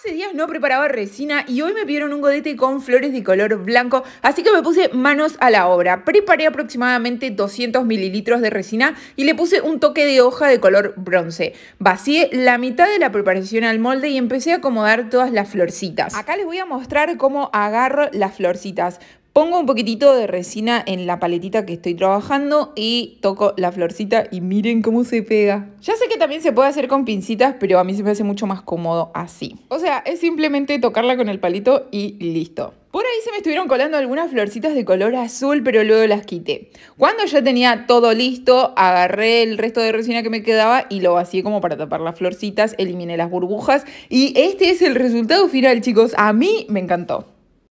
Hace días no preparaba resina y hoy me pidieron un godete con flores de color blanco, así que me puse manos a la obra. Preparé aproximadamente 200 mililitros de resina y le puse un toque de hoja de color bronce. Vacié la mitad de la preparación al molde y empecé a acomodar todas las florcitas. Acá les voy a mostrar cómo agarro las florcitas. Pongo un poquitito de resina en la paletita que estoy trabajando y toco la florcita y miren cómo se pega. Ya sé que también se puede hacer con pincitas, pero a mí se me hace mucho más cómodo así. O sea, es simplemente tocarla con el palito y listo. Por ahí se me estuvieron colando algunas florcitas de color azul, pero luego las quité. Cuando ya tenía todo listo, agarré el resto de resina que me quedaba y lo vacié como para tapar las florcitas, eliminé las burbujas y este es el resultado final, chicos. A mí me encantó.